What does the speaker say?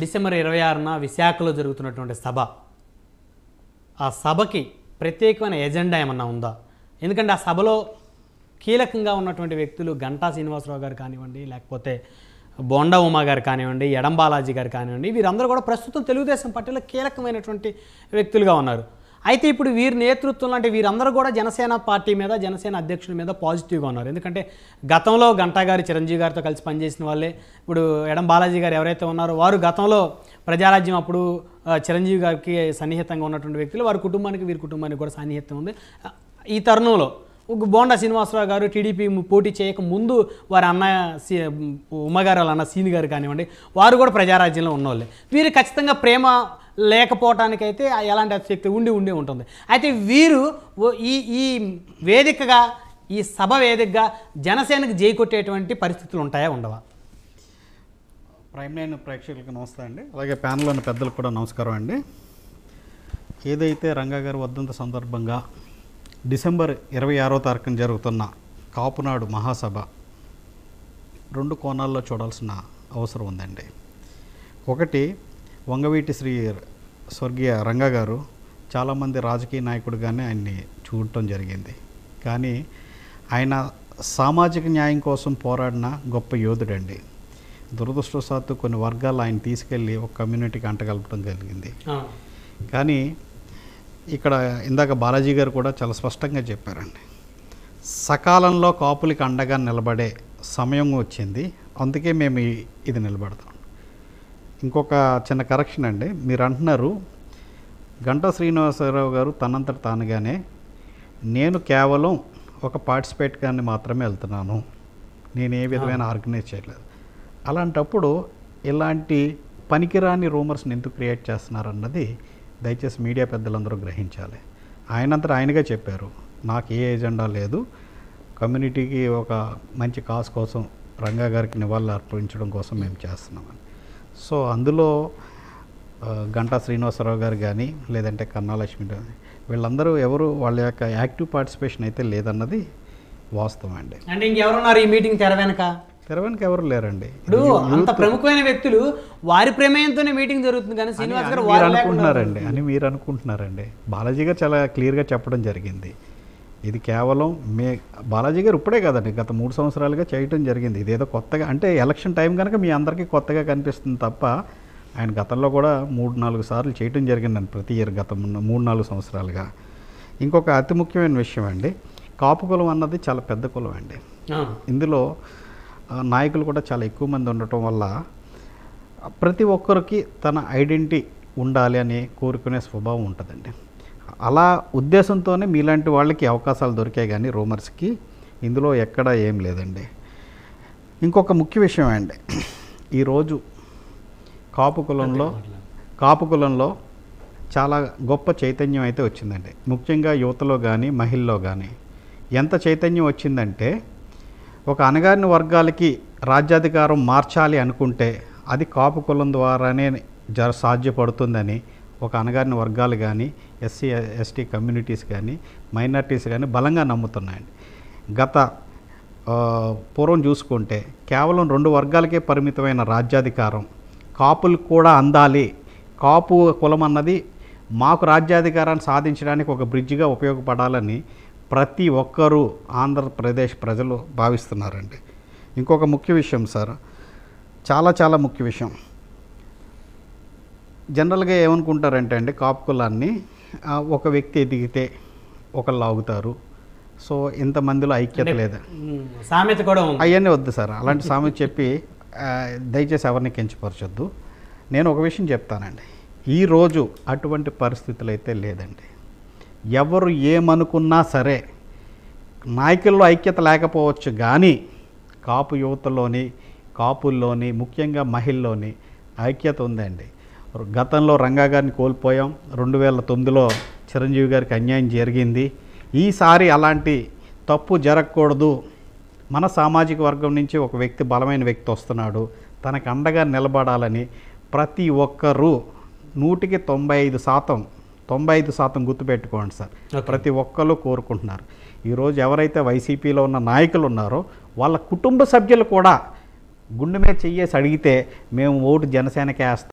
December ఇరవై ఆరున విశాఖలో జరుగుతున్నటువంటి సభ ఆ సభకి ప్రత్యేకమైన ఎజెండా ఏమన్నా ఉందా ఎందుకంటే ఆ సభలో కీలకంగా ఉన్నటువంటి వ్యక్తులు గంటా శ్రీనివాసరావు గారు కానివ్వండి లేకపోతే బోండా ఉమా గారు కానివ్వండి ఎడంబాలాజీ గారు కానివ్వండి వీరందరూ కూడా ప్రస్తుతం తెలుగుదేశం పార్టీలో కీలకమైనటువంటి వ్యక్తులుగా ఉన్నారు అయితే ఇప్పుడు వీరి నేతృత్వంలో అంటే వీరందరూ కూడా జనసేన పార్టీ మీద జనసేన అధ్యక్షుల మీద పాజిటివ్గా ఉన్నారు ఎందుకంటే గతంలో గంటా గారు చిరంజీవి గారితో కలిసి పనిచేసిన వాళ్ళే ఇప్పుడు ఎడం బాలాజీ గారు ఎవరైతే ఉన్నారో వారు గతంలో ప్రజారాజ్యం అప్పుడు చిరంజీవి గారికి సన్నిహితంగా ఉన్నటువంటి వ్యక్తులు వారి కుటుంబానికి వీరి కుటుంబానికి కూడా సన్నిహితం ఉంది ఈ తరుణంలో ఒక బోండా శ్రీనివాసరావు గారు టీడీపీ పోటీ చేయక ముందు వారి అన్న సీ ఉమ్మగారు వాళ్ళ అన్న సీని గారు కానివ్వండి వారు కూడా ప్రజారాజ్యంలో ఉన్నవాళ్ళే వీరు ఖచ్చితంగా ప్రేమ లేకపోవటానికైతే ఎలాంటి అతిశక్తి ఉండి ఉండి ఉంటుంది అయితే వీరు ఈ ఈ వేదికగా ఈ సభ వేదికగా జనసేనకు జయకొట్టేటువంటి పరిస్థితులు ఉంటాయా ఉండవా ప్రైమ్ లైన్ ప్రేక్షకులకు నమస్తే అండి అలాగే ప్యానల్ ఉన్న పెద్దలకు కూడా నమస్కారం అండి ఏదైతే రంగా గారు వద్దంత సందర్భంగా డిసెంబర్ ఇరవై ఆరో తారీఖున జరుగుతున్న కాపునాడు మహాసభ రెండు కోణాల్లో చూడాల్సిన అవసరం ఉందండి ఒకటి వంగవీటి శ్రీ స్వర్గీయ రంగ గారు చాలామంది రాజకీయ నాయకుడిగానే ఆయన్ని చూడటం జరిగింది కానీ ఆయన సామాజిక న్యాయం కోసం పోరాడిన గొప్ప యోధుడండి దురదృష్టవశాత్తు కొన్ని వర్గాలు ఆయన తీసుకెళ్ళి ఒక కమ్యూనిటీకి అంటగలపడం జరిగింది కానీ ఇక్కడ ఇందాక బాలాజీ గారు కూడా చాలా స్పష్టంగా చెప్పారండి సకాలంలో కాపులకి అండగా నిలబడే సమయం వచ్చింది అందుకే మేము ఇది నిలబడతాం ఇంకొక చిన్న కరెక్షన్ అండి మీరు అంటున్నారు గంటా శ్రీనివాసరావు గారు తనంతట తానుగానే నేను కేవలం ఒక పార్టిసిపేట్ కానీ మాత్రమే వెళ్తున్నాను నేను ఏ విధమైన ఆర్గనైజ్ చేయలేదు అలాంటప్పుడు ఇలాంటి పనికిరాని రూమర్స్ని ఎందుకు క్రియేట్ చేస్తున్నారన్నది దయచేసి మీడియా పెద్దలందరూ గ్రహించాలి ఆయనంతా ఆయనగా చెప్పారు నాకు ఏ ఎజెండా లేదు కమ్యూనిటీకి ఒక మంచి కాజ్ కోసం రంగా గారికి నివాళులు అర్పించడం కోసం మేము చేస్తున్నామని సో అందులో గంటా శ్రీనివాసరావు గారు కానీ లేదంటే కన్నా లక్ష్మి వీళ్ళందరూ ఎవరు వాళ్ళ యొక్క యాక్టివ్ పార్టిసిపేషన్ అయితే లేదన్నది వాస్తవం అండి అంటే ఇంకెవరున్నారు ఈ మీటింగ్ తెర వెనక తెర వెనక ఎవరు లేరండి ఇప్పుడు అంత ప్రముఖమైన వ్యక్తులు వారి ప్రమేయంతోనే మీటింగ్ జరుగుతుంది కానీ శ్రీనివాస్ గారు అనుకుంటున్నారండి అని మీరు అనుకుంటున్నారండి బాలాజీ గారు చాలా క్లియర్గా చెప్పడం జరిగింది ఇది కేవలం మే బాలాజీ గారు ఇప్పుడే కదండి గత మూడు సంవత్సరాలుగా చేయటం జరిగింది ఇదేదో కొత్తగా అంటే ఎలక్షన్ టైం కనుక మీ అందరికీ కొత్తగా కనిపిస్తుంది తప్ప ఆయన గతంలో కూడా మూడు నాలుగు సార్లు చేయటం జరిగిందండి ప్రతి ఇయర్ గత మూడు నాలుగు సంవత్సరాలుగా ఇంకొక అతి ముఖ్యమైన విషయం అండి కాపు కులం అన్నది చాలా పెద్ద కులం అండి ఇందులో నాయకులు కూడా చాలా ఎక్కువ మంది ఉండటం వల్ల ప్రతి ఒక్కరికి తన ఐడెంటిటీ ఉండాలి అని కోరుకునే స్వభావం ఉంటుందండి అలా ఉద్దేశంతోనే మీలాంటి వాళ్ళకి అవకాశాలు దొరికాయి కానీ రూమర్స్కి ఇందులో ఎక్కడా ఏం లేదండి ఇంకొక ముఖ్య విషయం అండి ఈరోజు కాపు కులంలో కాపు కులంలో చాలా గొప్ప చైతన్యం అయితే వచ్చిందండి ముఖ్యంగా యువతలో కానీ మహిళలో కానీ ఎంత చైతన్యం వచ్చిందంటే ఒక అనగారిన వర్గాలకి రాజ్యాధికారం మార్చాలి అనుకుంటే అది కాపు కులం ద్వారానే జ సాధ్యపడుతుందని ఒక అనగారిన వర్గాలు కానీ ఎస్సీ ఎస్టీ కమ్యూనిటీస్ కానీ మైనార్టీస్ కానీ బలంగా నమ్ముతున్నాయండి గత పూర్వం చూసుకుంటే కేవలం రెండు వర్గాలకే పరిమితమైన రాజ్యాధికారం కాపులు కూడా అందాలి కాపు కులం అన్నది మాకు రాజ్యాధికారాన్ని సాధించడానికి ఒక బ్రిడ్జిగా ఉపయోగపడాలని ప్రతి ఒక్కరూ ఆంధ్రప్రదేశ్ ప్రజలు భావిస్తున్నారండి ఇంకొక ముఖ్య విషయం సార్ చాలా చాలా ముఖ్య విషయం జనరల్గా ఏమనుకుంటారంటే అండి కాపు కులాన్ని ఒక వ్యక్తి ఎదిగితే ఒకళ్ళు లాగుతారు సో ఇంతమందిలో ఐక్యత లేదా సామెత కూడా అవన్నీ వద్దు సార్ అలాంటి సామెత చెప్పి దయచేసి ఎవరిని కించపరచొద్దు నేను ఒక విషయం చెప్తానండి ఈరోజు అటువంటి పరిస్థితులు అయితే లేదండి ఎవరు ఏమనుకున్నా సరే నాయకుల్లో ఐక్యత లేకపోవచ్చు కానీ కాపు యువతలోని కాపుల్లోని ముఖ్యంగా మహిళలోని ఐక్యత ఉందండి గతంలో రంగా గారిని కోల్పోయాం రెండు వేల తొమ్మిదిలో చిరంజీవి గారికి అన్యాయం జరిగింది ఈసారి అలాంటి తప్పు జరగకూడదు మన సామాజిక వర్గం నుంచి ఒక వ్యక్తి బలమైన వ్యక్తి వస్తున్నాడు తనకు అండగా నిలబడాలని ప్రతి ఒక్కరూ నూటికి తొంభై ఐదు శాతం తొంభై ఐదు శాతం గుర్తుపెట్టుకోండి సార్ ప్రతి ఒక్కరు కోరుకుంటున్నారు ఈరోజు ఎవరైతే వైసీపీలో ఉన్న నాయకులు ఉన్నారో వాళ్ళ కుటుంబ సభ్యులు కూడా గుండె మీద చెయ్యేసి అడిగితే మేము ఓటు జనసేనకే వేస్తాం